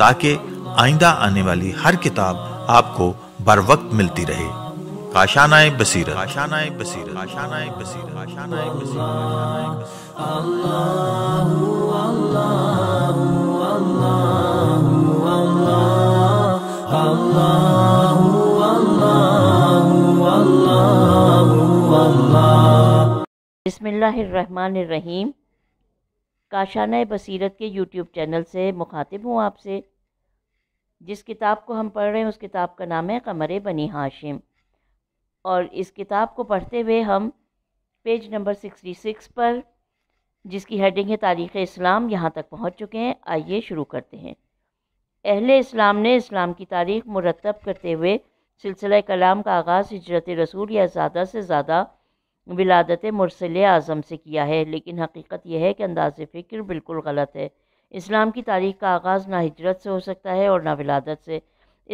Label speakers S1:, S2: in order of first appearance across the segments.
S1: ताकि आइंदा आने वाली हर किताब आपको बर वक्त मिलती रहे काशानाए बसीरत काशानाए बसीरत काशानाए बसीरत काशानाए बसीरत अल्लाह अल्लाह बसीरत के यूट्यूब चैनल से मुखातिब हूँ आपसे जिस किताब को हम पढ़ रहे हैं उस किताब का नाम है कमर बनी हाशिम और इस किताब को पढ़ते हुए हम पेज नंबर सिक्सटी सिक्स पर जिसकी हेडिंग है तारीख़ इस्लाम यहाँ तक पहुँच चुके हैं आइए शुरू करते हैं अहले इस्लाम ने इस्लाम की तारीख मुरतब करते हुए सिलसिला कलाम का आगाज़ हजरत रसूल या ज़्यादा से ज़्यादा विलादत मुरसल आज़म से किया है लेकिन हकीकत यह है कि अंदाज़ फ़िक्र बिल्कुल गलत है इस्लाम की तारीख का आगाज़ ना हिजरत से हो सकता है और ना विलादत से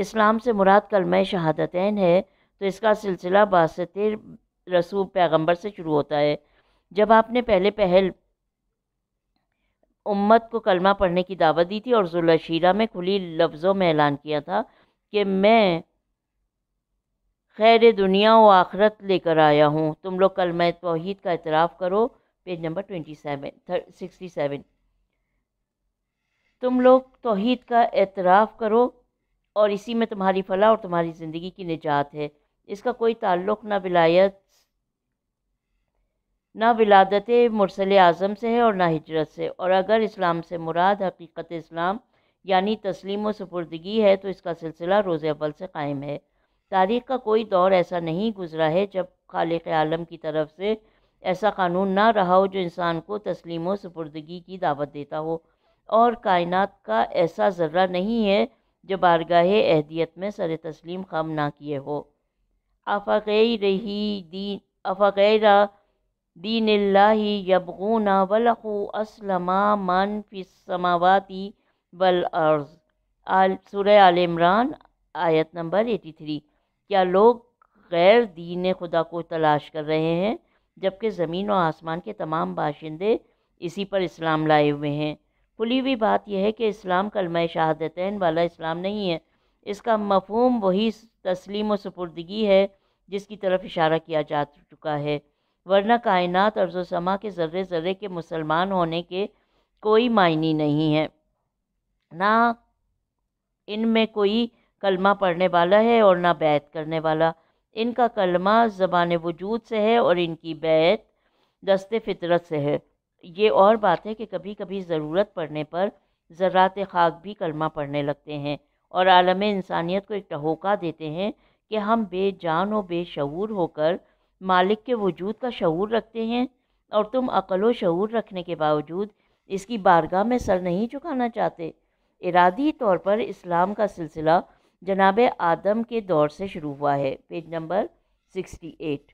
S1: इस्लाम से मुराद कलम शहादत है तो इसका सिलसिला बासतर रसूल पैगंबर से शुरू होता है जब आपने पहले पहल उम्मत को कलमा पढ़ने की दावत दी थी और जुलशीरा में खुली लफ्ज़ों में ऐलान किया था कि मैं खैर दुनिया व आखरत लेकर आया हूँ तुम लोग कलम तोहद का अतराफ़ करो page number twenty seven sixty seven तुम लोग तोहद का एतराफ़ करो और इसी में तुम्हारी फलाह और तुम्हारी ज़िंदगी की निजात है इसका कोई ताल्लुक़ ना विलायत ना विलादत मुरसल आज़म से है और ना हिजरत से और अगर इस्लाम से मुराद हकीकत इस्लाम यानी तस्लीम व है तो इसका सिलसिला रोज़ अव्वल से कायम है तारीख़ का कोई दौर ऐसा नहीं गुजरा है जब खालिक आलम की तरफ से ऐसा कानून ना रहा हो जो इंसान को तस्लीम व की दावत देता हो और कायनात का ऐसा ज़र्रा नहीं है जो बारगाह अहदियत में सर तस्लीम खम ना किए हो आफ़ाक़ रही दीन आफ़ाक़ दीन यबगूना वलहू असलमा मन फिसमावती वल अर्ज़ आल सुर आल इमरान आयत नंबर एटी थ्री क्या लोग गैर दीन खुदा को तलाश कर रहे हैं जबकि ज़मीन और आसमान के तमाम बाशिंदे इसी पर इस्लाम लाए हुए हैं खुली हुई बात यह है कि इस्लाम कलमा शहादत वाला इस्लाम नहीं है इसका मफहम वही तस्लीम व सपुर्दगी है जिसकी तरफ इशारा किया जा चुका है वरना कायनात समा के ज़र्रे ज़र्रे के मुसलमान होने के कोई मायने नहीं है ना इनमें कोई कलमा पढ़ने वाला है और ना बैत करने वाला इनका कलमा ज़बान वजूद से है और इनकी बैत दस्ते फितरत से है ये और बात है कि कभी कभी ज़रूरत पड़ने पर ज़रात खाक भी कलमा पढ़ने लगते हैं और आलम इंसानियत को एक टहोका देते हैं कि हम बे जान व बेशूर होकर मालिक के वजूद का शूर रखते हैं और तुम अकल व शूर रखने के बावजूद इसकी बारगाह में सर नहीं चुकाना चाहते इरादी तौर पर इस्लाम का सिलसिला जनाब आदम के दौर से शुरू हुआ है पेज नंबर सिक्सटी एट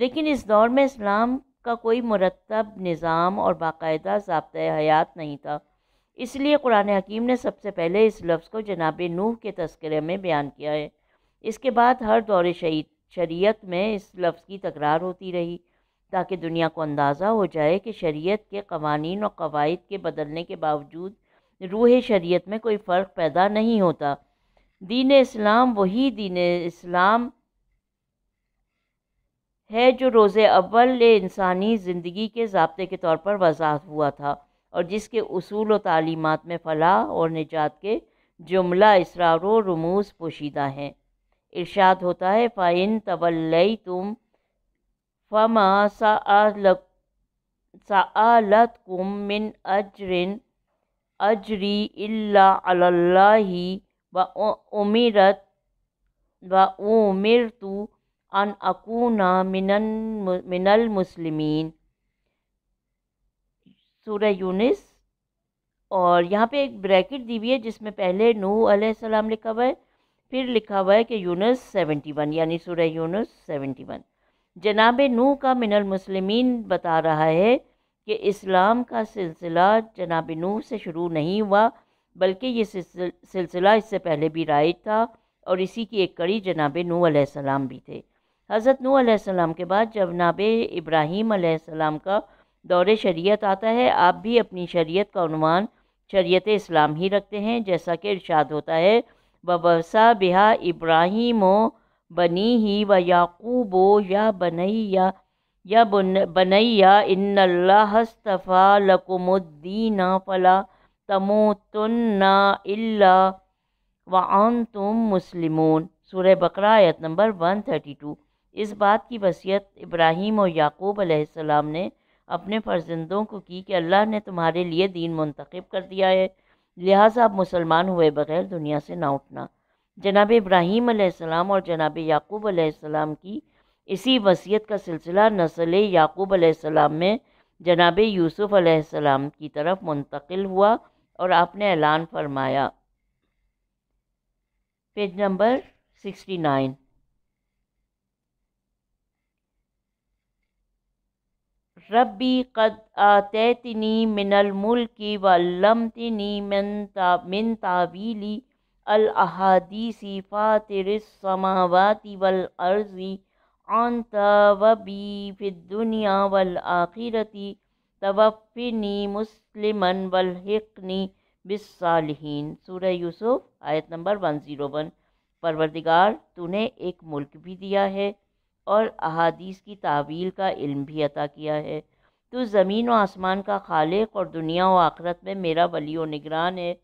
S1: लेकिन इस दौर में इस्लाम का कोई मरतब निज़ाम और बाकायदा जबत हयात नहीं था इसलिए कुरान हकीम ने सबसे पहले इस लफ्ज़ को जनाब नूह के तस्करे में बयान किया है इसके बाद हर दौर शहीद शरीत में इस लफ्ज़ की तकरार होती रही ताकि दुनिया को अंदाज़ा हो जाए कि शरीत के कवानीन और कवायद के बदलने के बावजूद रूह शरीत में कोई फ़र्क पैदा नहीं होता दीन इस्लाम वही दीन इस्लाम है जो रोज़ अव्वल इंसानी ज़िंदगी के जबते के तौर पर वजात हुआ था और जिसके असूल व तालीमत में फ़लाह और निजात के जुमला इसरार रमूज पोशीदा हैं इर्शाद होता है फ़ाइन तवल्लई तुम फमा सालत कुम मिन अजरिन अजरी अल्लाही व उमिरत व उमिर तू अन अकूना मिनन मिनल मुसलमिन सूर यूनिस और यहाँ पे एक ब्रैकेट दी हुई है जिसमें पहले नू सलाम लिखा हुआ है फिर लिखा हुआ है कि यूनस सेवेंटी वन यानी सूर यूनस सेवेंटी वन जनाब नू का मिनल मुसलमिन बता रहा है कि इस्लाम का सिलसिला जनाब नू से शुरू नहीं हुआ बल्कि ये सिलसिला इससे पहले भी राइज था और इसी की एक कड़ी जनाब नू सलाम भी थे हज़रत नू आसम के बाद जब नाब इब्राहीम आसमाम का दौर शरीत आता है आप भी अपनी शरीत का अनुमान शरीयत इस्लाम ही रखते हैं जैसा कि इर्शाद होता है बबसा बिहा इब्राहिम बनी ही व याकूब या बनैया या बनैया इन्नल्लास्तफ़ा लकुमुद्दीना फ़ला तमो तन्ना व तुम मुस्लिम सूर्य बकरा आयत नंबर वन थर्टी टू इस बात की वसीयत इब्राहीम और याकूब अलैहिस्सलाम ने अपने फर्जंदों को की कि अल्लाह ने तुम्हारे लिए दीन मुंतखब कर दिया है लिहाजा अब मुसलमान हुए बगैर दुनिया से ना उठना जनाब इब्राहीम अलैहिस्सलाम और जनाब याकूब अलैहिस्सलाम की इसी वसीयत का सिलसिला नस्ल याकूब अलैहिस्सलाम में जनाब यूसुफ़ अलैहिस्सलाम की तरफ मुंतकिल हुआ और आपने ऐलान फरमाया पेज नंबर सिक्सटी नाइन रब्बी कद आतनी मिनलमुल्कि वल्लमतनी मिन ता मिन तावीली अलहादीसी फ़ातिरसमावाती वलअर्ज़ी आंता वबी फ़िद्दुनिया वलआखिरती तवफ़नी मुस्लिमन वलहक़नी बिस्सालहीन सूर्य यूसुफ आयत नंबर वन ज़ीरो वन परवरदिगार तूने एक मुल्क भी दिया है और अहादीस की तावील का इल्म भी अता किया है तो ज़मीन व आसमान का खालिक और दुनिया व आखरत में मेरा वली व निगरान है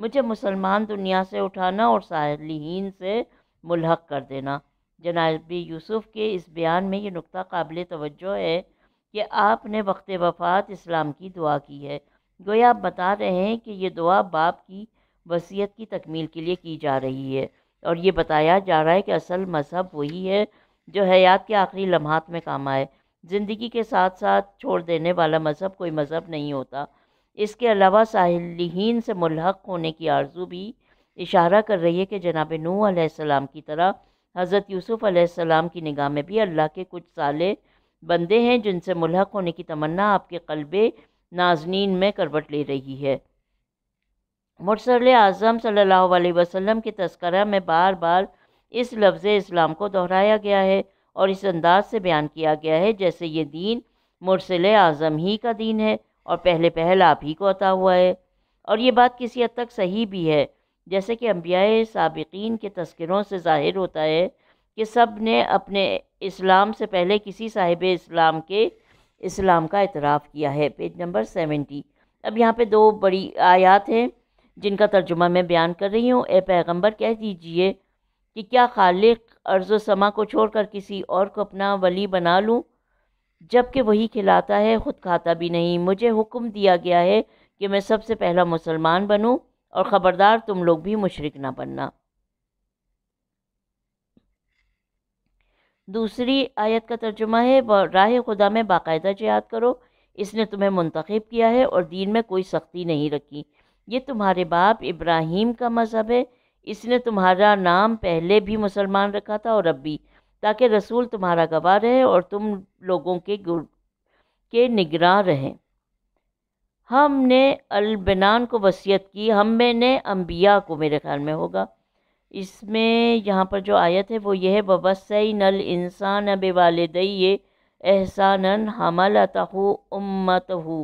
S1: मुझे मुसलमान दुनिया से उठाना और साहलीन से मुलहक कर देना जनाब यूसुफ़ के इस बयान में ये नुक़ा काबिल तवज्जो है कि आपने वक्त वफ़ात इस्लाम की दुआ की है गोया आप बता रहे हैं कि ये दुआ बाप की वसीयत की तकमील के लिए की जा रही है और ये बताया जा रहा है कि असल मज़हब वही है जो हयात के आखिरी लम्हात में काम आए ज़िंदगी के साथ साथ छोड़ देने वाला मज़हब कोई मज़हब नहीं होता इसके अलावा साहिलहीन से मुलहक होने की आरजू भी इशारा कर रही है कि जनाब नूसम की तरह हज़रत यूसुफ की निगाह में भी अल्लाह के कुछ साले बंदे हैं जिनसे मुलहक होने की तमन्ना आपके कल्बे नाजनीन में करवट ले रही है मुरसल आज़म सल्ला वसलम के तस्करा में बार बार इस लफ्ज़ इस्लाम को दोहराया गया है और इस अंदाज से बयान किया गया है जैसे ये दीन मुरसल आज़म ही का दीन है और पहले पहल आप ही को अता हुआ है और ये बात किसी हद तक सही भी है जैसे कि अम्बिया सबकिन के तस्करों से ज़ाहिर होता है कि सब ने अपने इस्लाम से पहले किसी साहिब इस्लाम के इस्लाम का इतराफ़ किया है पेज नंबर सेवेंटी अब यहाँ पे दो बड़ी आयात हैं जिनका तर्जुमा मैं बयान कर रही हूँ ए पैगम्बर कह दीजिए कि क्या खालिक अर्ज़ समा को छोड़कर किसी और को अपना वली बना लूँ जबकि वही खिलाता है ख़ुद खाता भी नहीं मुझे हुक्म दिया गया है कि मैं सबसे पहला मुसलमान बनूँ और ख़बरदार तुम लोग भी मुशरक ना बनना दूसरी आयत का तर्जुमा है राह खुदा में बाकायदा जहाद करो इसने तुम्हें मुंतखब किया है और दीन में कोई सख्ती नहीं रखी ये तुम्हारे बाप इब्राहिम का मज़हब है इसने तुम्हारा नाम पहले भी मुसलमान रखा था और अब भी ताकि रसूल तुम्हारा गवाह रहे और तुम लोगों के गुर के निगरान रहें हमने अलबनान को वसीयत की हम में अम्बिया को मेरे ख्याल में होगा इसमें यहाँ पर जो आयत है वो यह है वबसई नल इंसान अब वालदये एहसान हमल अतु उम्मत हु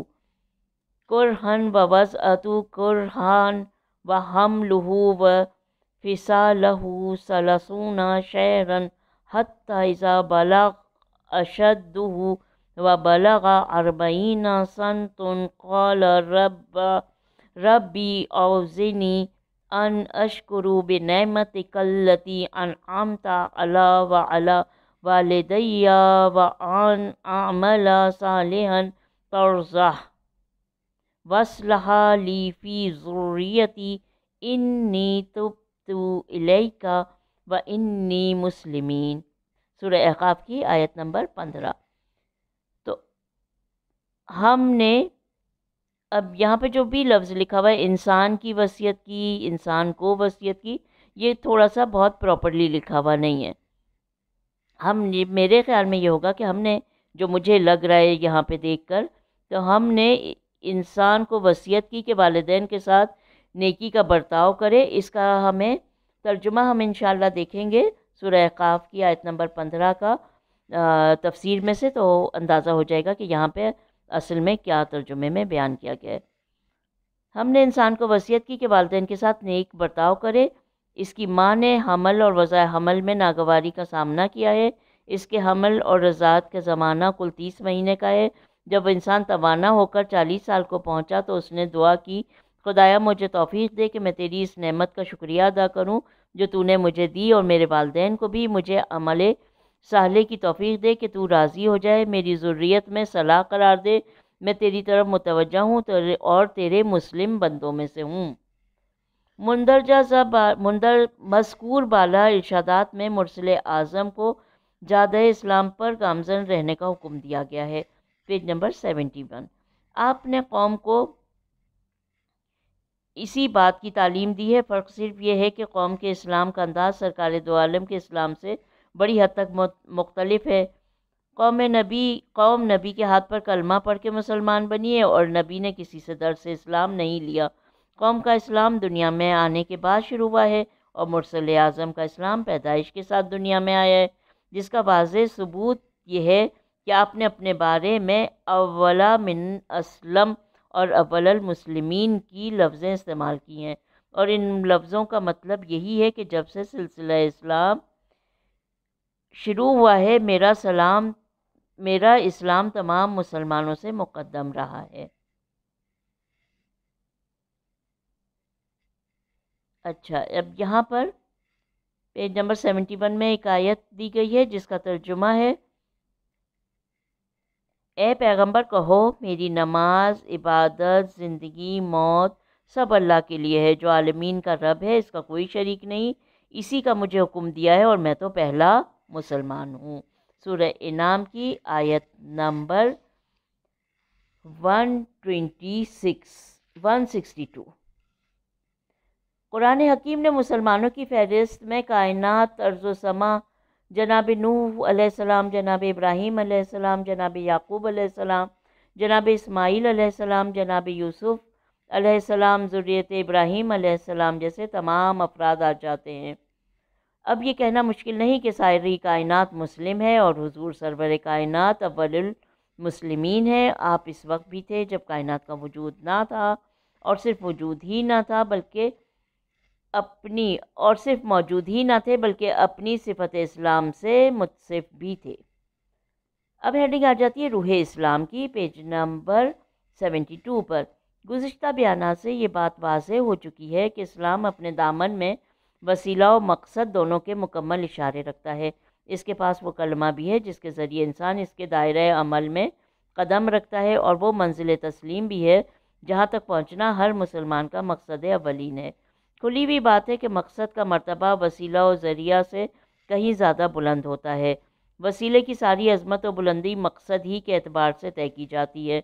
S1: कुरहन वबस अतु कुरहान व हम लहू व فصاله ثلاثون شعرا حتى إذا بلغ أشده وبلغ أربعين سنة قال رب ربي أوزني أن أشكر بنعمتك التي أنعمت على وعلى والدي وأن أعمل صالحا ترزه واصلح لي في ذريتي إني تب इलैका व इन्नी मुसलिमीन सुर अहकाब की आयत नंबर पंद्रह तो हमने अब यहाँ पे जो भी लफ्ज़ लिखा हुआ है इंसान की वसीयत की इंसान को वसीयत की ये थोड़ा सा बहुत प्रॉपरली लिखा हुआ नहीं है हम मेरे ख्याल में ये होगा कि हमने जो मुझे लग रहा है यहाँ पे देखकर तो हमने इंसान को वसीयत की कि वालदेन के साथ नेकी का बर्ताव करे इसका हमें तर्जुमा हम इन देखेंगे सूर्य काफ़ की आयत नंबर पंद्रह का तफसीर में से तो अंदाज़ा हो जाएगा कि यहाँ पे असल में क्या तर्जुमे में बयान किया गया है हमने इंसान को वसीयत की कि वालदे के साथ नेक बर्ताव करे इसकी माँ ने हमल और वज़ा हमल में नागवारी का सामना किया है इसके हमल और रजात का ज़माना कुल तीस महीने का है जब इंसान तवाना होकर चालीस साल को पहुँचा तो उसने दुआ की खुदाया मुझे तोफ़ी दे कि मैं तेरी इस नेमत का शुक्रिया अदा करूँ जो तूने मुझे दी और मेरे वालदे को भी मुझे अमल सहले की तोफ़ी दे कि तू राज़ी हो जाए मेरी ज़रूरीत में सलाह करार दे मैं तेरी तरफ मुतव हूँ तेरे और तेरे मुस्लिम बंदों में से हूँ मंदरजा बा, मंदर मस्कूर बाला इर्शादात में मुरसल आज़म को जाद इस्लाम पर गामजन रहने का हुक्म दिया गया है पेज नंबर सेवेंटी वन आपने कौम को इसी बात की तालीम दी है फ़र्क सिर्फ ये है कि कौम के इस्लाम का अंदाज़ सरकार दो के इस्लाम से बड़ी हद तक मुख्तलफ है कौम नबी कौम नबी के हाथ पर कलमा पढ़ के मुसलमान बनी है और नबी ने किसी से दर से इस्लाम नहीं लिया कौम का इस्लाम दुनिया में आने के बाद शुरू हुआ है और मुरसल आज़म का इस्लाम पैदाइश के साथ दुनिया में आया है जिसका वाज सबूत यह है कि आपने अपने बारे में अवला मिन असलम और अवल मुसलमिन की लफ्ज़ें इस्तेमाल की हैं और इन लफ्ज़ों का मतलब यही है कि जब से सिलसिला इस्लाम शुरू हुआ है मेरा सलाम मेरा इस्लाम तमाम मुसलमानों से मुकदम रहा है अच्छा अब यहाँ पर पेज नंबर सेवेंटी वन में एक आयत दी गई है जिसका तर्जुमा है ए पैगंबर कहो मेरी नमाज इबादत ज़िंदगी मौत सब अल्लाह के लिए है जो आलमीन का रब है इसका कोई शरीक नहीं इसी का मुझे हुक्म दिया है और मैं तो पहला मुसलमान हूँ सूर्य इनाम की आयत number one twenty six one sixty two Quran हकीम ने मुसलमानों की फहरिस्त में कायनात तर्ज समा जनाब नूसम जनाब इब्राहीम जनाब याकूब जनाब इसमाईल जनाब यूसुफ़ अलैहिस्सलाम ज़ुर्रियत इब्राहीम जैसे तमाम अफराद आ जाते हैं अब ये कहना मुश्किल नहीं कि शायरी कायनात मुस्लिम है और हजूर सरबर कायनात अवलमसलम है आप इस वक्त भी थे जब कायनात का वजूद ना था और सिर्फ वजूद ही ना था बल्कि अपनी और सिर्फ मौजूद ही ना थे बल्कि अपनी सिफत इस्लाम से मुतसिफ भी थे अब हेडिंग आ जाती है रूह इस्लाम की पेज नंबर सेवेंटी टू पर गुज्त बयान से ये बात वाज हो चुकी है कि इस्लाम अपने दामन में वसीला और मकसद दोनों के मुकम्मल इशारे रखता है इसके पास वो कलमा भी है जिसके ज़रिए इंसान इसके दायरे अमल में कदम रखता है और वो मंजिल तस्लीम भी है जहाँ तक पहुँचना हर मुसलमान का मकसद अवलिन है खुली हुई बात है कि मकसद का मरतबा वसीला और ज़रिया से कहीं ज़्यादा बुलंद होता है वसीले की सारी अजमत और बुलंदी मकसद ही के अतबार से तय की जाती है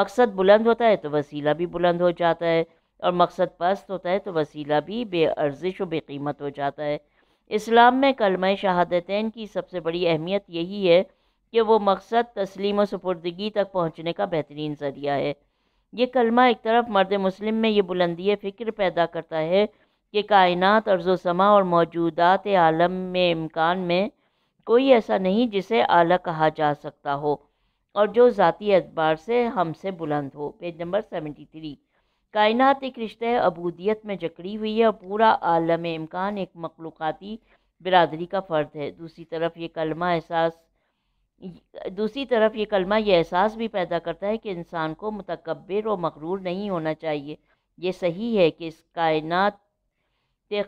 S1: मकसद बुलंद होता है तो वसीला भी बुलंद हो जाता है और मकसद पस्त होता है तो वसीला भी बेअर्जिश और बेकीमत हो जाता है इस्लाम में कलम शहादतें की सबसे बड़ी अहमियत यही है कि वो मकसद तस्लीम और तक पहुँचने का बेहतरीन ज़रिया है ये कलमा एक तरफ मर्द मुस्लिम में ये बुलंदी फ़िक्र पैदा करता है कि कायनात समा और मौजूदात आलम में इम्कान में कोई ऐसा नहीं जिसे आला कहा जा सकता हो और जो ज़ाती एतबार से हमसे बुलंद हो पेज नंबर सेवेंटी थ्री कायनात एक रिश्ते अबूदियत में जकड़ी हुई है और पूरा आलम इम्कान एक मखलूक़ाती बिरदरी का फ़र्द है दूसरी तरफ ये कलमा एहसास दूसरी तरफ ये कलमा ये एहसास भी पैदा करता है कि इंसान को मतकबर और मकरूर नहीं होना चाहिए ये सही है कि इस कायनात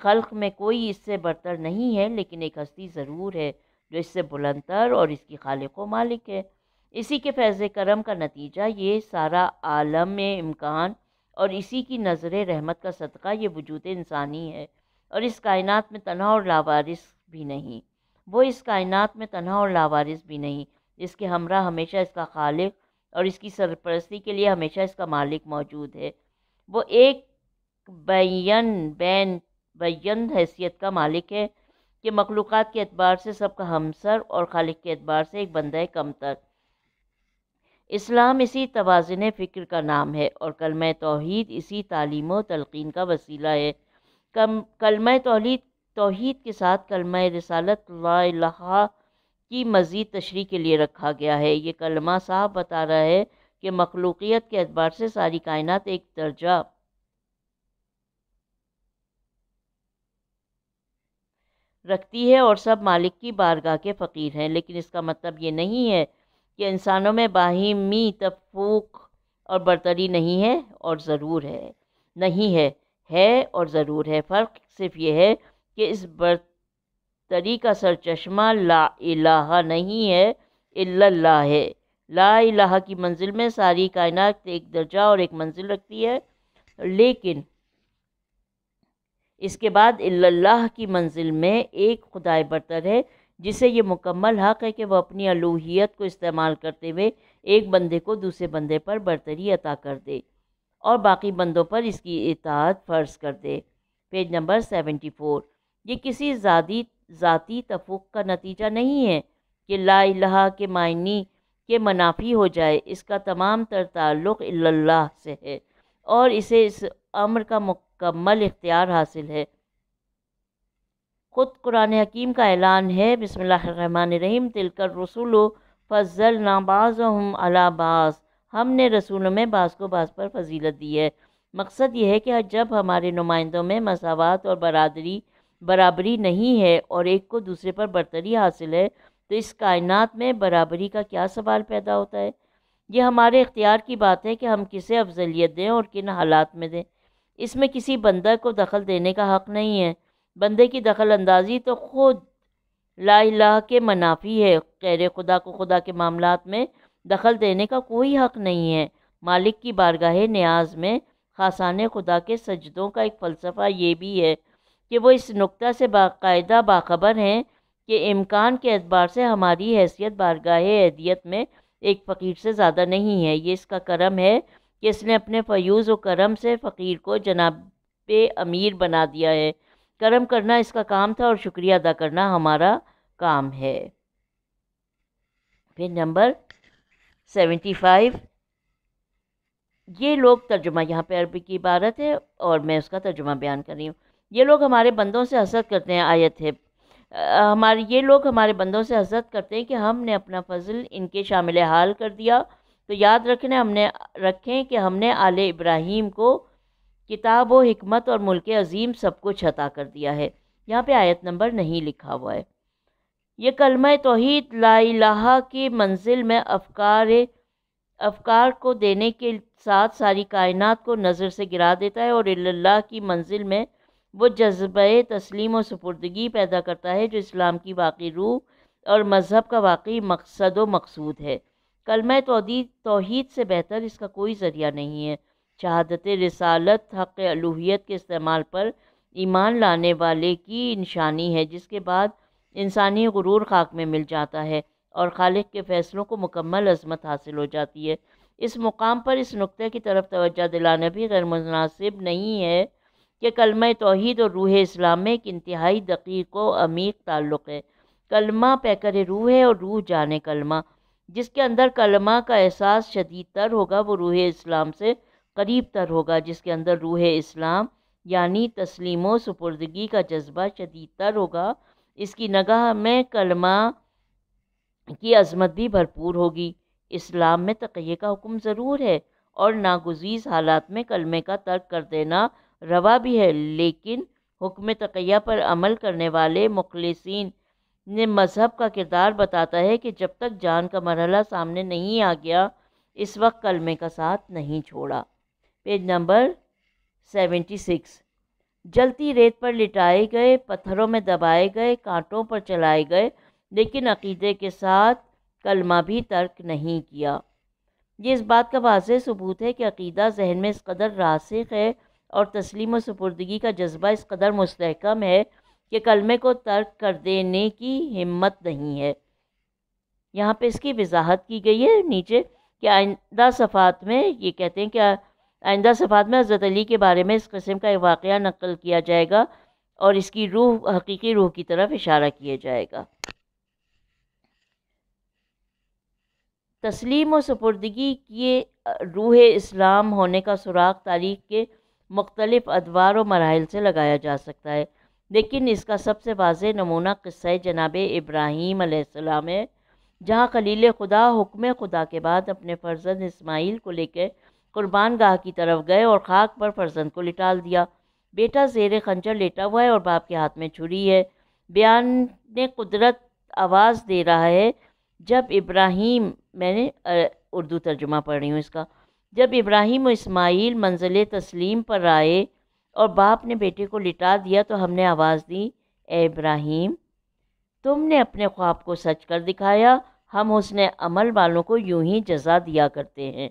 S1: खल्क में कोई इससे बरतर नहीं है लेकिन एक हस्ती ज़रूर है जो इससे बुलंदर और इसकी खालिक व मालिक है इसी के फैज़ करम का नतीजा ये सारा आलम में इम्कान और इसी की नज़र रहमत का सदका ये वजूद इंसानी है और इस कायनात में तनाव और लावारिस भी नहीं वो इस कायनात में तनहा और लावारिस भी नहीं इसके हमरा हमेशा इसका खालिक और इसकी सरपरस्ती के लिए हमेशा इसका मालिक मौजूद है वो एक बैन बैन बैन हैसियत का मालिक है कि मखलूक़ के अतबार से सबका हमसर और खालिक के अतबार से एक कम कमतर इस्लाम इसी तोज़न फ़िक्र का नाम है और कलम तोहद इसी तालीम व तलकिन का वसीला है कम कलम तोहद तोहद के साथ कलमा रसालत ला की मज़ीद तशरी के लिए रखा गया है ये कलमा साहब बता रहा है कि मखलूकियत के अतबार से सारी कायनत एक दर्जा रखती है और सब मालिक की बारगाह के फ़कीर हैं लेकिन इसका मतलब ये नहीं है कि इंसानों में बाहिमी तफूक और बरतरी नहीं है और ज़रूर है नहीं है है और ज़रूर है फ़र्क सिर्फ ये है कि इस बरतरी का सरचश्मा ला इलाहा नहीं है इल्ला है ला इलाहा की मंजिल में सारी कायनात एक दर्जा और एक मंजिल रखती है लेकिन इसके बाद इल्लाह की मंजिल में एक खुदाए बरतर है जिसे ये मुकम्मल हक़ है कि वह अपनी अलूहियत को इस्तेमाल करते हुए एक बंदे को दूसरे बंदे पर बरतरी अता कर दे और बाकी बंदों पर इसकी इतात फ़र्ज कर दे पेज नंबर सेवेंटी फोर ये किसी जदी ज़ाती तफुक का नतीजा नहीं है कि ला इलाहा के मायनी के मनाफी हो जाए इसका तमाम तर ताल्लुक़ अल्लाह से है और इसे इस अमर का मुकम्मल इख्तियार हासिल है ख़ुद कुरान हकीम का ऐलान है बसमीम तिलकर रसूल फजल नाबाज हम अलाबाज हमने रसूलों में बास को बास पर फजीलत दी है मकसद यह है कि जब हमारे नुमाइंदों में मसावत और बरदरी बराबरी नहीं है और एक को दूसरे पर बरतरी हासिल है तो इस कायनात में बराबरी का क्या सवाल पैदा होता है यह हमारे इख्तियार की बात है कि हम किसे अफजलियत दें और किन हालात में दें इसमें किसी बंदा को दखल देने का हक़ नहीं है बंदे की दखल अंदाजी तो खुद ला के मनाफी है कैर खुदा को खुदा के मामला में दखल देने का कोई हक़ नहीं है मालिक की बारगाह न्याज में खासान खुदा के सजदों का एक फ़लसफ़ा ये भी है कि वो इस नुक्ता से बाकायदा बाखबर हैं कि इम्कान के अतबार से हमारी हैसियत बारगाह अदियत में एक फ़कीर से ज़्यादा नहीं है ये इसका करम है कि इसने अपने फयूज़ व करम से फ़कीर को जनाब अमीर बना दिया है करम करना इसका काम था और शुक्रिया अदा करना हमारा काम है फिर नंबर सेवेंटी फाइव ये लोग तर्जुमा यहाँ पे अरबी की इबारत है और मैं उसका तर्जुमा बयान कर रही हूँ ये लोग हमारे बंदों से हसरत करते हैं आयत है हमारे ये लोग हमारे बंदों से हसरत करते हैं कि हमने अपना फजल इनके शामिल हाल कर दिया तो याद रखने हमने रखें कि हमने आले इब्राहिम को किताब व हमत और मुल्क अजीम सब कुछ अता कर दिया है यहाँ पे आयत नंबर नहीं लिखा हुआ है ये कलम तोहद लाला की मंजिल में अफकार अफकार को देने के साथ सारी कायनात को नज़र से गिरा देता है और अल्लाह की मंजिल में वो जज्बे तस्लीम और सुपुर्दगी पैदा करता है जो इस्लाम की वाकई रूह और मज़हब का वाकई मकसद व मकसूद है कलम तोदी तोहद से बेहतर इसका कोई ज़रिया नहीं है शहादत रसालत हक़ अलूत के इस्तेमाल पर ईमान लाने वाले की निशानी है जिसके बाद इंसानी गुरूर खाक में मिल जाता है और खालिक के फ़ैसलों को मुकम्मल अजमत हासिल हो जाती है इस मुकाम पर इस नुक़े की तरफ तोज्जा दिलाना भी गैरमनासिब नहीं है कि कलम तोहद और रूह इस्लाम में एक इंतहाई दकीक व अमीक ताल्लुक़ है कलमा पैकर रूह है और रूह जाने कलमा जिसके अंदर कलमा का एहसास शदीद तर होगा वो रूह इस्लाम से करीब तर होगा जिसके अंदर रूह इस्लाम यानी तस्लीम व सुपुर्दगी का जज्बा शदीद तर होगा इसकी नगाह में कलमा की अजमत भी भरपूर होगी इस्लाम में तकिए का हुक्म ज़रूर है और नागजीज़ हालात में कलमे का तर्क कर देना रवा भी है लेकिन हुक्म तकिया पर अमल करने वाले मुखलसिन ने मज़हब का किरदार बताता है कि जब तक जान का मरहला सामने नहीं आ गया इस वक्त कलमे का साथ नहीं छोड़ा पेज नंबर सेवेंटी सिक्स जलती रेत पर लिटाए गए पत्थरों में दबाए गए कांटों पर चलाए गए लेकिन अकीदे के साथ कलमा भी तर्क नहीं किया ये इस बात का वाज सबूत है कि अकीदा जहन में इस कदर रासिक है और तस्लीम सपुर्दगी का जज्बा इस कदर मस्तकम है कि कलमे को तर्क कर देने की हिम्मत नहीं है यहाँ पे इसकी वजाहत की गई है नीचे कि आइंदा सफ़ात में ये कहते हैं कि आइंदा सफ़ात में हज़रत अली के बारे में इस कस्म का एक वाक़ नकल किया जाएगा और इसकी रूह हकीकी रूह की तरफ इशारा किया जाएगा तस्लीम व सपुर्दगी किए रूह इस्लाम होने का सुराग तारीख के मुख्तलिफ़ अदवार व मराहल से लगाया जा सकता है लेकिन इसका सबसे वाज नमूना क़स्सा जनाब इब्राहीम है जहाँ खलील खुदा हुक्म खुदा के बाद अपने फ़र्जंद इसमाइल को लेकर कुर्बान गाह की तरफ गए और ख़ाक पर फ़र्जंद को लिटाल दिया बेटा जेर खंजर लेटा हुआ है और बाप के हाथ में छुरी है बयान ने कुदरत आवाज़ दे रहा है जब इब्राहीम मैंने उर्दू तर्जुमा पढ़ रही हूँ इसका जब इब्राहिम और इस्माइल मंजिल तस्लीम पर आए और बाप ने बेटे को लिटा दिया तो हमने आवाज़ दी ए इब्राहिम तुमने अपने ख्वाब को सच कर दिखाया हम उसने अमल वालों को यूं ही जजा दिया करते हैं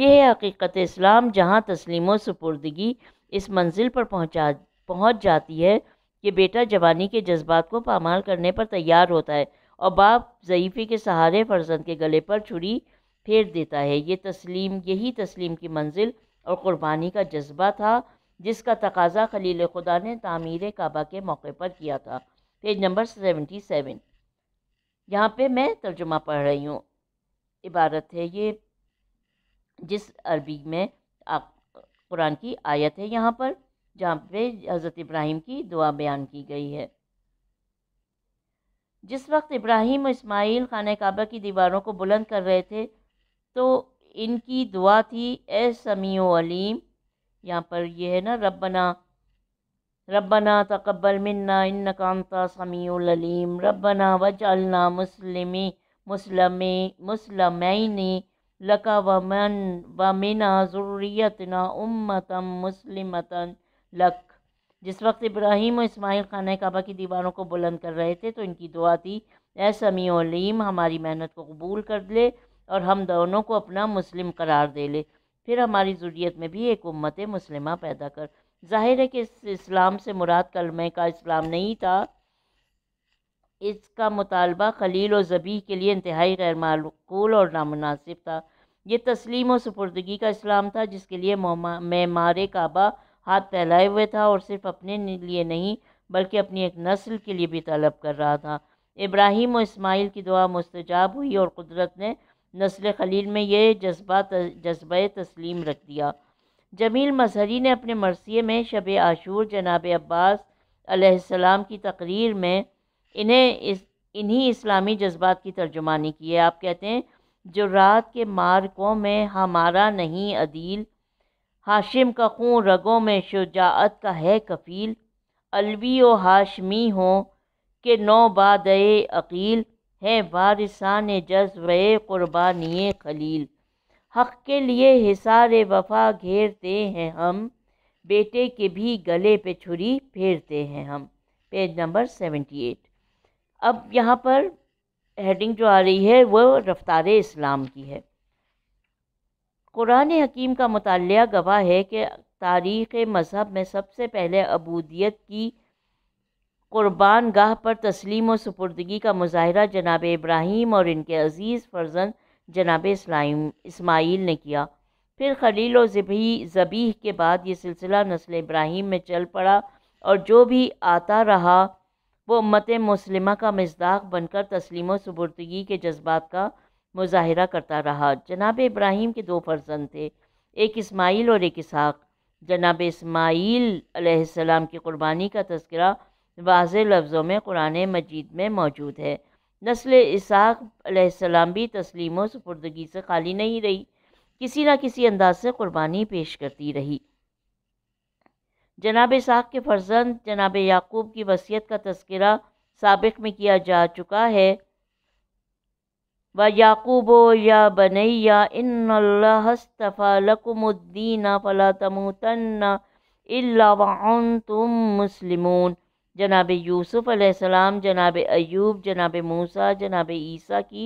S1: यह है हकीकत इस्लाम जहाँ तस्लीम सपुर्दगी इस मंजिल पर पहुँचा पहुँच जाती है कि बेटा जवानी के जज्बात को पामाल करने पर तैयार होता है और बाप ज़यीफ़ी के सहारे फर्जंद के गले पर छुरी फेर देता है ये तस्लीम यही तस्लीम की मंजिल और क़ुरबानी का जज्बा था जिसका तकाजा खलील खुदा ने तामीर काबा के मौके पर किया था पेज नंबर सेवेंटी सेवन यहाँ पर मैं तर्जुमा पढ़ रही हूँ इबारत है ये जिस अरबी में कुरान की आयत है यहाँ पर जहाँ पे हज़रत इब्राहिम की दुआ बयान की गई है जिस वक्त इब्राहिम और इस्माइल खाना काबा की दीवारों को बुलंद कर रहे थे तो इनकी दुआ थी ए समी अलीम यहाँ पर यह है ना रबना रबना तकबल मन्ना इन कांता समीम रबना वजालना मुसलमी मुसलम मुसलम लका व वमिना ज़ुर्रियतना उम्मतम मुसलमतन लक जिस वक्त इब्राहिम और इसमाइल ख़ान काबा की दीवारों को बुलंद कर रहे थे तो इनकी दुआ थी ए समीम हमारी मेहनत को कबूल कर ले और हम दोनों को अपना मुस्लिम करार दे ले फिर हमारी ज़रूरीत में भी एक उम्मत मुसलिमा पैदा कर जाहिर है कि इस इस्लाम से मुराद कलमे का इस्लाम नहीं था इसका मुतालबा खलील और जबी के लिए इंतहाई गैरमाकूल और नामनासिब था ये तस्लीम और सुपुर्दगी का इस्लाम था जिसके लिए मैमार काबा हाथ फैलाए हुए था और सिर्फ अपने लिए नहीं बल्कि अपनी एक नस्ल के लिए भी तलब कर रहा था इब्राहिम और इस्माइल की दुआ मुस्तजाब हुई और कुदरत ने नस्ल खलील में ये जज्बा जज्ब तस्लीम रख दिया जमील मजहरी ने अपने मरसिए में शब आशूर जनाब अब्बास की तकरीर में इन्हें इस इन्हीं इस्लामी जज्बात की तर्जुमानी की है आप कहते हैं जो रात के मारकों में हमारा नहीं अदील हाशिम का खून रगों में शुजात का है कफील अलवी व हाशमी हों के नौ बाद अकील है वारिसान जज्बे क़ुरबानी खलील हक़ के लिए हिसार वफा घेरते हैं हम बेटे के भी गले पे छुरी फेरते हैं हम पेज नंबर सेवेंटी एट अब यहाँ पर हेडिंग जो आ रही है वह रफ्तार इस्लाम की है कुरान हकीम का मतलब गवाह है कि तारीख़ मज़हब में सबसे पहले अबूदियत की कुर्बान गाह पर तस्लीम व सपुर्दगी का मुजाहरा जनाब इब्राहीम और इनके अज़ीज़ फ़र्जन जनाब इस्लाम इस्माइल ने किया फिर खलील और जबी के बाद ये सिलसिला नस्ल इब्राहिम में चल पड़ा और जो भी आता रहा वो उम्मत मुसलिमा का मजदाक बनकर तस्लीम सबुर्दगी के जज्बात का मुजाहरा करता रहा जनाब इब्राहिम के दो फ़र्जन थे एक इसमाइल और एक इसहाक जनाब इस्माइल की क़ुरबानी का तस्करा वाज लफ्ज़ों में कुरान मजीद में मौजूद है नस्ल इसहाक़्लाम भी तस्लीम व सपुर्दगी से खाली नहीं रही किसी न किसी अंदाज से कुर्बानी पेश करती रही जनाब साख़ के फर्जंद जनाब याकूब की वसीयत का तस्करा सबक में किया जा चुका है व याकूब या बनैया इन्लास्तफ़ालकुमुद्दीन फ़ला तमोतन्ना तुम मुस्लिमून जनाब यूसुफ़ अलैहिस्सलाम जनाब अयूब जनाब मूसा जनाब ईसा की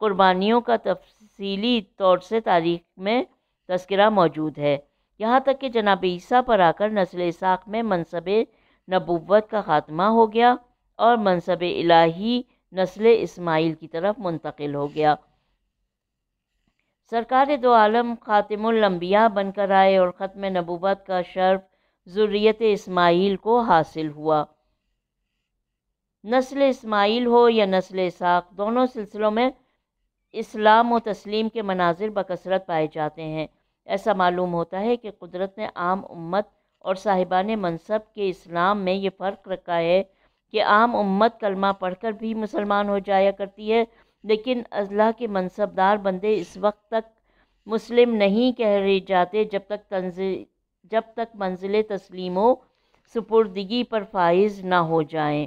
S1: कुर्बानियों का तफसीली तौर से तारीख में तस्करा मौजूद है यहाँ तक कि जनाब ईसा पर आकर नस्ल साख में मनसब नबूवत का ख़ात्मा हो गया और मनसब इलाही नस्ल इस्माइल की तरफ मुंतकिल हो गया सरकार दो आलम ख़ातमलम्बिया बनकर आए और ख़त्म नबूवत का शर्फ ज़ुर्रियत इस्माइल को हासिल हुआ नस्ल इस्माइल हो या नस्ल इसाक दोनों सिलसिलों में इस्लाम व तस्लीम के मनाजिर बकसरत पाए जाते हैं ऐसा मालूम होता है कि कुदरत ने आम उम्मत और साहिबान मनसब के इस्लाम में ये फ़र्क रखा है कि आम उम्मत कलमा पढ़कर भी मुसलमान हो जाया करती है लेकिन अजला के मनसबदार बंदे इस वक्त तक मुस्लिम नहीं कह जाते जब तक तंजिल जब तक मंजिल तस्लीम सुपुरदगी सुपुर्दगी पर फाइज ना हो जाएं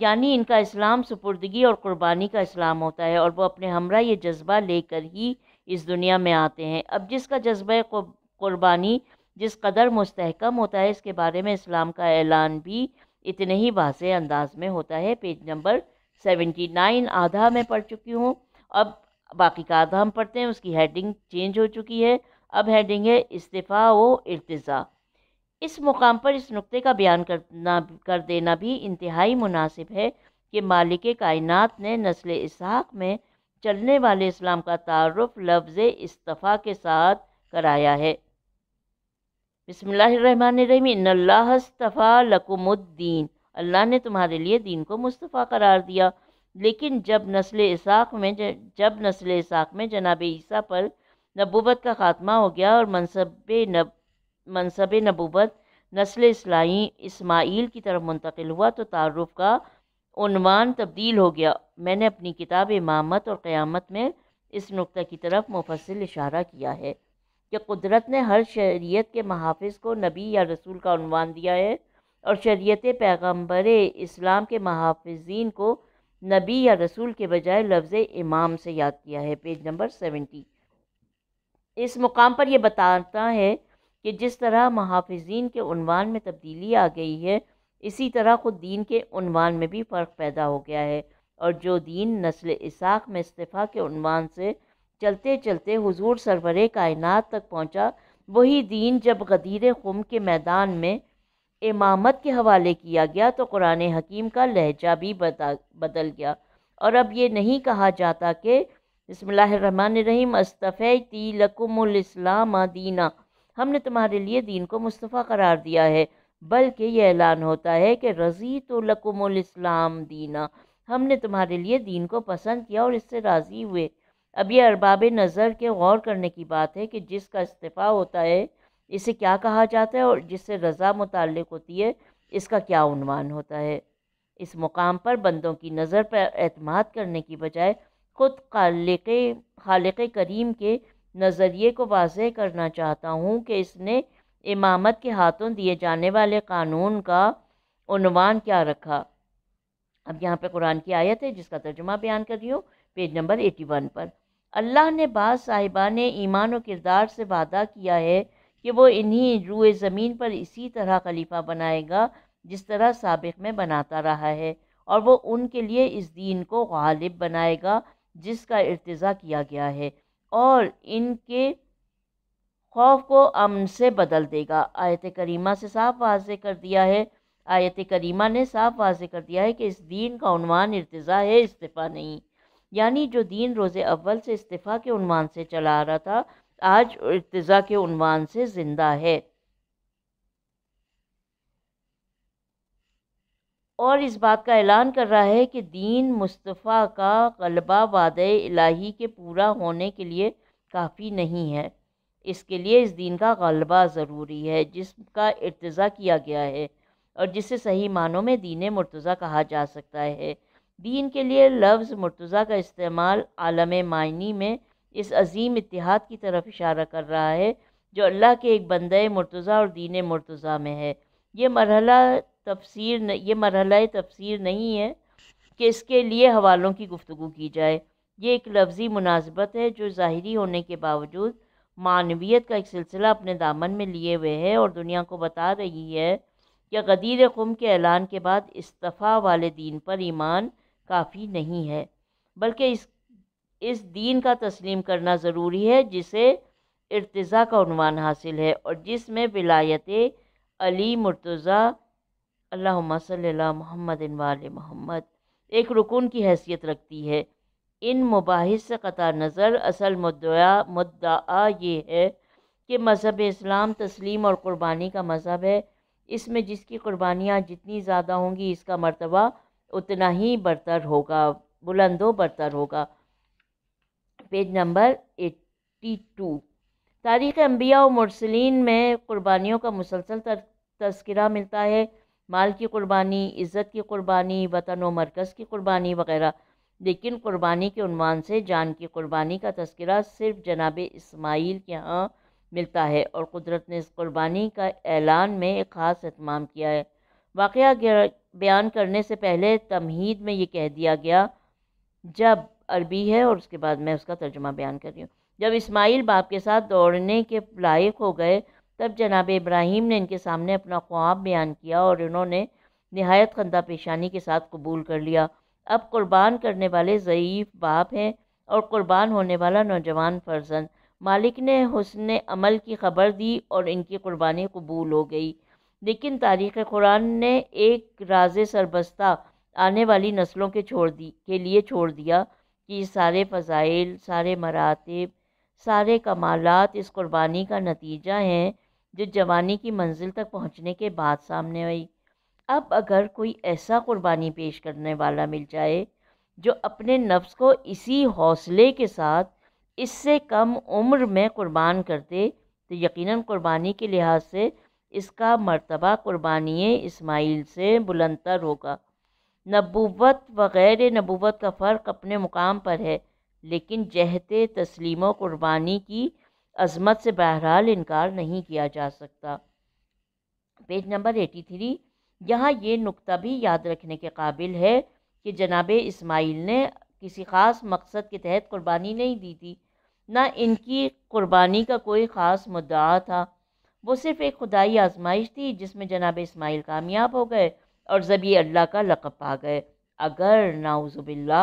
S1: यानी इनका इस्लाम सुपुर्दगी और क़ुरबानी का इस्लाम होता है और वो अपने हमरा ये जज्बा लेकर ही इस दुनिया में आते हैं अब जिसका जज्बा क़ुरबानी जिस कदर मुस्तकम होता है इसके बारे में इस्लाम का ऐलान भी इतने ही वाज अंदाज में होता है पेज नंबर सेवेंटी नाइन आधा में पढ़ चुकी हूँ अब बाकी का आधा हम पढ़ते हैं उसकी हेडिंग चेंज हो चुकी है अब हेडिंग है इस्तीफ़ा व इर्तज़ा इस मुकाम पर इस नुक्ते का बयान करना कर देना भी इंतहाई मुनासिब है कि मालिक कायनात ने नस्ल इसहाक में चलने वाले इस्लाम का तारफ़ लफ्ज़ इस्तफ़ा के साथ कराया है बसमीम लकुमुद्दीन अल्लाह ने तुम्हारे लिए दीन को मुस्तफ़ा करार दिया लेकिन जब नस्ल इसाक में जब नस्ल इसाक में जनाब ईसा पर नबूबत का ख़ात्मा हो गया और मनसब नब मनसब नबूबत नस्ल इस्लाई इस्माइल की तरफ मुंतकिल हुआ तो तारुफ का तब्दील हो गया मैंने अपनी किताब इमामत और क़यामत में इस नुक़ की तरफ मुफसल इशारा किया है कि कुदरत ने हर शरीयत के महाफ़ को नबी या रसूल का दिया है और शरीत पैगम्बर इस्लाम के महाफजीन को नबी या रसूल के बजाय लफ्ज़ इमाम से याद किया है पेज नंबर सेवेंटी इस मुकाम पर यह बताता है कि जिस तरह महाफिजीन के उनवान में तब्दीली आ गई है इसी तरह ख़ुद दीन के उनवान में भी फ़र्क पैदा हो गया है और जो दीन नस्ल इसाक में इस्तीफ़ा के उनवान से चलते चलते हुजूर सरवर कायनात तक पहुंचा वही दीन जब गदीर खुम के मैदान में इमामत के हवाले किया गया तो कुरान हकीम का लहजा भी बदल गया और अब ये नहीं कहा जाता कि बसमान रहीम अस्तफ़ी इस्लाम दीना हमने तुम्हारे लिए दीन को मुस्तफ़ा करार दिया है बल्कि यह ऐलान होता है कि रज़ी तो लकुमुल इस्लाम दीना हमने तुम्हारे लिए दीन को पसंद किया और इससे राज़ी हुए अब यह अरबाब नज़र के गौर करने की बात है कि जिसका इस्तीफ़ा होता है इसे क्या कहा जाता है और जिससे रज़ा मुतल होती है इसका क्या उनवान होता है इस मुकाम पर बंदों की नज़र पर अतमाद करने की बजाय ख़ुद खालिक खालिक करीम के नज़रिए को वाज करना चाहता हूँ कि इसने इमामत के हाथों दिए जाने वाले कानून का उनवान क्या रखा अब यहाँ पे कुरान की आयत है जिसका तर्जुमा बयान कर रही हूँ पेज नंबर एटी वन पर अल्लाह ने बाद साहिबा ने ईमान और किरदार से वादा किया है कि वो इन्हीं रूए ज़मीन पर इसी तरह खलीफा बनाएगा जिस तरह सबक में बनाता रहा है और वो उनके लिए इस दीन को गालिब बनाएगा जिसका इर्तज़ा किया गया है और इनके खौफ को अमन से बदल देगा आयत करीमा से साफ वाज कर दिया है आयत करीमा ने साफ वाज कर दिया है कि इस दीन का उनवान इर्तज़ा है इस्तीफ़ा नहीं यानी जो दीन रोज़े अव्वल से इस्तीफ़ा के उनवान से चला आ रहा था आज इर्तज़ा के उनवान से ज़िंदा है और इस बात का ऐलान कर रहा है कि दीन मुस्तफ़ा का गलबा वाद इलाही के पूरा होने के लिए काफ़ी नहीं है इसके लिए इस दीन का गलबा ज़रूरी है जिसका इर्तज़ा किया गया है और जिसे सही मानों में दीन मुर्तज़ा कहा जा सकता है दीन के लिए लफ्ज़ मुर्तज़ा का इस्तेमाल आलम मायनी में इस अजीम इतिहाद की तरफ इशारा कर रहा है जो अल्लाह के एक बंदे मुर्तज़ा और दीन मुर्तज़ा में है ये मरहला तफसीर ये मरहला तफसीर नहीं है कि इसके लिए हवालों की गुफ्तु की जाए ये एक लफ्ज़ी मुनासबत है जो ज़ाहरी होने के बावजूद मानवीत का एक सिलसिला अपने दामन में लिए हुए है और दुनिया को बता रही है कि गदीर कुम के ऐलान के बाद इस्तीफ़ा वाले दिन पर ईमान काफ़ी नहीं है बल्कि इस इस दीन का तस्लीम करना ज़रूरी है जिसे इर्तज़ा का हासिल है और जिसमें विलायत अली मुर्तज़ा अल्लाह सल महमद वाल महमद एक रुकन की हैसियत रखती है इन मुबाहिस से क़ा नज़र असल मुद्दा मुद्दा ये है कि मज़हब इस्लाम तस्लीम और क़ुरबानी का मज़हब है इसमें जिसकी क़ुरबानियाँ जितनी ज़्यादा होंगी इसका मरतबा उतना ही बरतर होगा बुलंदो बरतर होगा पेज नंबर एट्टी टू तारीख़ अम्बिया और मुरसलिन में क़ुरबानियों का मुसलसल तस्करा मिलता है माल की कुर्बानी इज़्ज़त की कुर्बानी वतन व मरकज़ की कुर्बानी वगैरह लेकिन कुर्बानी के उनवान से जान की कुर्बानी का तस्करा सिर्फ जनाब इसमाइल के यहाँ मिलता है और कुदरत ने इस कुर्बानी का ऐलान में एक ख़ास अहतमाम किया है वाक़ बयान करने से पहले तमहीद में ये कह दिया गया जब अरबी है और उसके बाद मैं उसका तर्जुमा बयान कर रही हूँ जब इस्माइल बाप के साथ दौड़ने के लायक हो गए तब जनाब इब्राहिम ने इनके सामने अपना ख्वाब बयान किया और इन्होंने नहायत खंदा पेशानी के साथ कबूल कर लिया अब कुर्बान करने वाले ज़यीफ़ बाप हैं और कुर्बान होने वाला नौजवान फर्जन मालिक ने हसन अमल की खबर दी और इनकी कुर्बानी कबूल हो गई लेकिन तारीख़ कुरान ने एक राज सरबस्ता आने वाली नस्लों के छोड़ दी के लिए छोड़ दिया कि सारे फ़जाइल सारे मरातब सारे कमालत इस कुर्बानी का नतीजा हैं जो जवानी की मंजिल तक पहुंचने के बाद सामने आई अब अगर कोई ऐसा कुर्बानी पेश करने वाला मिल जाए जो अपने नफ्स को इसी हौसले के साथ इससे कम उम्र में कुर्बान कर दे तो यकीनन कुर्बानी के लिहाज से इसका मर्तबा कुर्बानी इस्माइल से बुलंदर होगा नबूवत वगैरह नबूवत का फ़र्क अपने मुकाम पर है लेकिन जहत तस्लीम कुर्बानी की अजमत से बहरहाल इनकार नहीं किया जा सकता पेज नंबर एटी थ्री यहाँ ये नुक्ता भी याद रखने के काबिल है कि जनाब इसमाइल ने किसी ख़ास मकसद के तहत कुर्बानी नहीं दी थी ना इनकी कुर्बानी का कोई ख़ास मुद्दा था वो सिर्फ़ एक खुदाई आजमाइश थी जिसमें जनाब इसमाइल कामयाब हो गए और ज़बी अल्लाह का लक़ब पा गए अगर नाउज़बिल्ला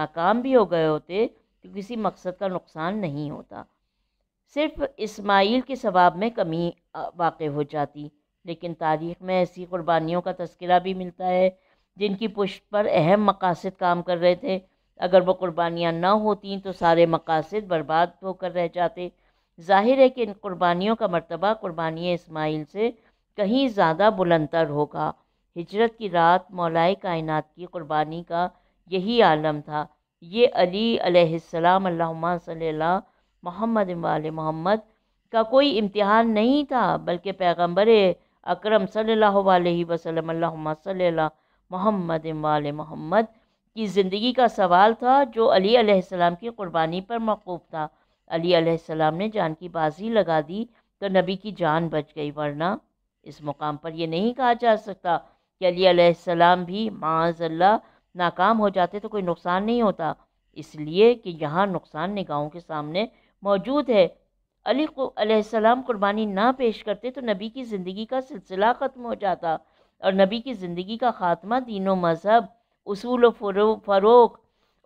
S1: नाकाम भी हो गए होते तो किसी मकसद का नुकसान नहीं होता सिर्फ इस्माइल के सवाब में कमी वाक़ हो जाती लेकिन तारीख़ में ऐसी क़ुरबानियों का तस्करा भी मिलता है जिनकी पुष्ट पर अहम मकासद काम कर रहे थे अगर वो कुर्बानियाँ ना होती तो सारे मकासद बर्बाद होकर रह जाते जाहिर है कि इन कुर्बानियों का मरतबा कुरबानी इसमाइल से कहीं ज़्यादा बुलंदर होगा हिजरत की रात मौलाए कायन की कुर्बानी का यही आलम था ये अली अलैहिस्सलाम अल्लाहुम्मा मोहम्मद वाल मोहम्मद का कोई इम्तिहान नहीं था बल्कि पैगम्बर अक्रम सल्लल्लाहु वसलम वसल्लम मोहम्मद वाल मोहम्मद की ज़िंदगी का सवाल था जो अलीसम की क़ुरबानी पर मौकूफ़ था अली ने जान की बाजी लगा दी तो नबी की जान बच गई वरना इस मुकाम पर यह नहीं कहा जा सकता कि अली भी माजल्ला नाकाम हो जाते तो कोई नुकसान नहीं होता इसलिए कि यहाँ नुकसान निगाहों के सामने मौजूद है अली अलैहिस्सलाम कुर्बानी ना पेश करते तो नबी की ज़िंदगी का सिलसिला ख़त्म हो जाता और नबी की ज़िंदगी का ख़ात्मा दीन व मज़हब असूल फ़रोग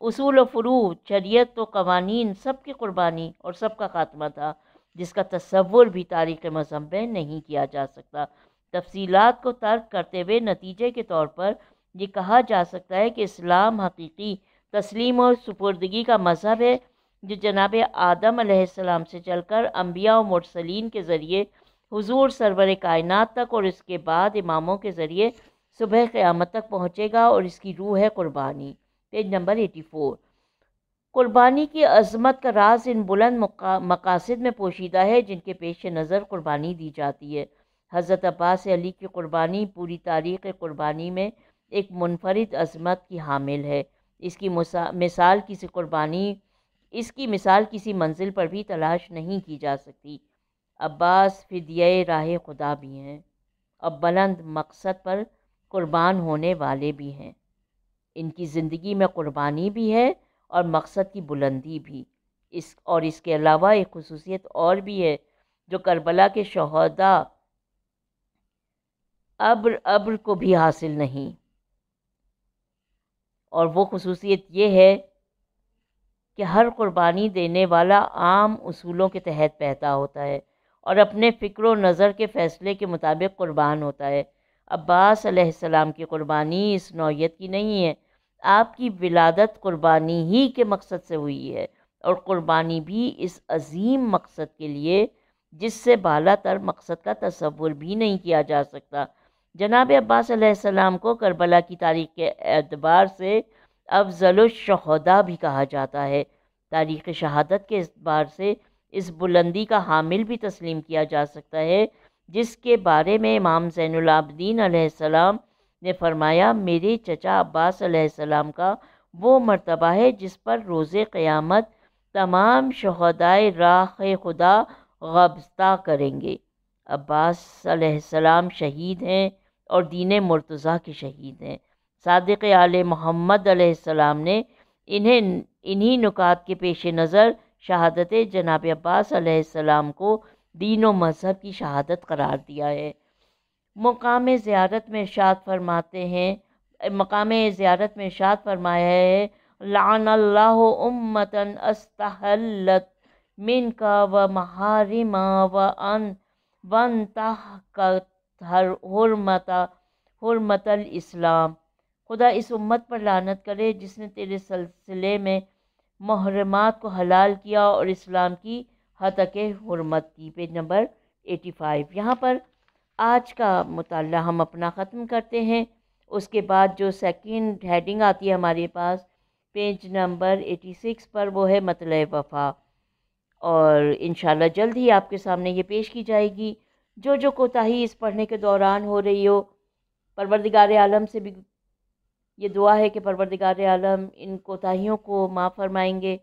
S1: असूल फ़रू शरीत व कवानीन सब की कुर्बानी और सब का ख़ात्मा था जिसका तस्वुर भी तारीख़ मज़हब में नहीं किया जा सकता तफसीलात को तर्क करते हुए नतीजे के तौर पर ये कहा जा सकता है कि इस्लाम हकीकी तस्लीम और सुपुर्दगी का मज़हब है जो जनाब आदम आसमाम से चलकर अम्बिया और मुरसलिन के ज़रिए हुजूर सरवर कायनात तक और इसके बाद इमामों के ज़रिए सुबह क़्यामत तक पहुँचेगा और इसकी रूह है क़ुरबानी पेज नंबर एटी फोर क़ुरबानी की अजमत का राज इन बुलंद मकासद में पोशीदा है जिनके पेश नज़र क़ुरबानी दी जाती है हज़रत अब्बास अली की क़ुरबानी पूरी तारीख़ क़ुरबानी में एक मुनफरद अजमत की हामिल है इसकी मिसाल किसी क़ुरबानी इसकी मिसाल किसी मंजिल पर भी तलाश नहीं की जा सकती अब्बास फिदिय राह खुदा भी हैं और बुलंद मकसद पर कुर्बान होने वाले भी हैं इनकी ज़िंदगी में कुर्बानी भी है और मकसद की बुलंदी भी इस और इसके अलावा एक खसूसियत और भी है जो करबला के शहदा अब्र अब्र को भी हासिल नहीं और वो खसूसियत ये है कि हर कुर्बानी देने वाला आम उसूलों के तहत पैदा होता है और अपने फ़िक्र नज़र के फ़ैसले के मुताबिक क़ुरबान होता है अब्बास अलैहिस्सलाम की क़ुरबानी इस नौीयत की नहीं है आपकी विलादत क़ुरबानी ही के मकसद से हुई है और क़ुरबानी भी इस अजीम मकसद के लिए जिससे बाला तर मकसद का तस्वुर भी नहीं किया जा सकता जनाब अब्बास अलैहिस्सलाम को करबला की तारीख के एतबार से अफजलशहदा भी कहा जाता है तारीख़ शहादत के अतबार से इस बुलंदी का हामिल भी तस्लीम किया जा सकता है जिसके बारे में इमाम जैनलाब्दीन आसमाम ने फरमाया मेरे चचा अब्बास का वो मरतबा है जिस पर रोज़ क़्यामत तमाम शहदाय राह खुदा गबस्ता करेंगे अब्बास शहीद हैं और दीन मुर्तज़ा के शहीद हैं सदक़ आल मोहम्मद आसमाम ने इन्हें इन्हीं नुकात के पेश नज़र शहादत जनाब अब्बास को दीन व मज़हब की शहादत करार दिया है मकाम ज़्यारत में इर्शाद फरमाते हैं मकाम ज़्यारत में इर्शाद फरमाया है लान अल्लाह उम्मतन अस्तहलत मिन का व महारिमा व अन वन तह का हरमता हरमतल इस्लाम खुदा इस उम्मत पर लानत करे जिसने तेरे सिलसिले में महरमात को हलाल किया और इस्लाम की के हरमत की पेज नंबर एटी फाइव यहाँ पर आज का मताल हम अपना ख़त्म करते हैं उसके बाद जो सेकेंड हेडिंग आती है हमारे पास पेज नंबर एटी सिक्स पर वो है मतलब वफ़ा और इन जल्द ही आपके सामने ये पेश की जाएगी जो जो कोताही इस पढ़ने के दौरान हो रही हो परवरदिगार आलम से भी ये दुआ है कि परवरदिगार आलम इन कोताहियों को माफ़ फरमाएँगे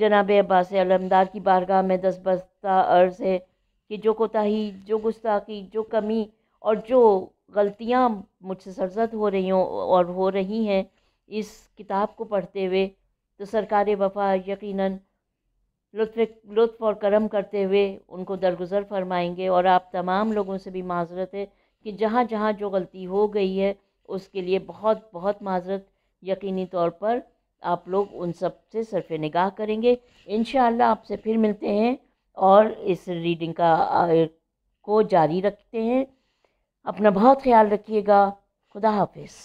S1: जनाब अब्बास आलमदार की बारगाह में दस बस्ता अर्ज़ है कि जो कोताही जो गुस्ताखी जो कमी और जो गलतियाँ मुझसे सरजद हो रही हों और हो रही हैं इस किताब को पढ़ते हुए तो सरकार वफा यकीनन लुफ़ लुफ़ और करम करते हुए उनको दरगुजर फरमाएंगे और आप तमाम लोगों से भी माजरत है कि जहाँ जहाँ जो गलती हो गई है उसके लिए बहुत बहुत माजरत यकीनी तौर पर आप लोग उन सब से सरफ निगाह करेंगे इन आपसे फिर मिलते हैं और इस रीडिंग का को जारी रखते हैं अपना बहुत ख्याल रखिएगा खुदा हाफिज़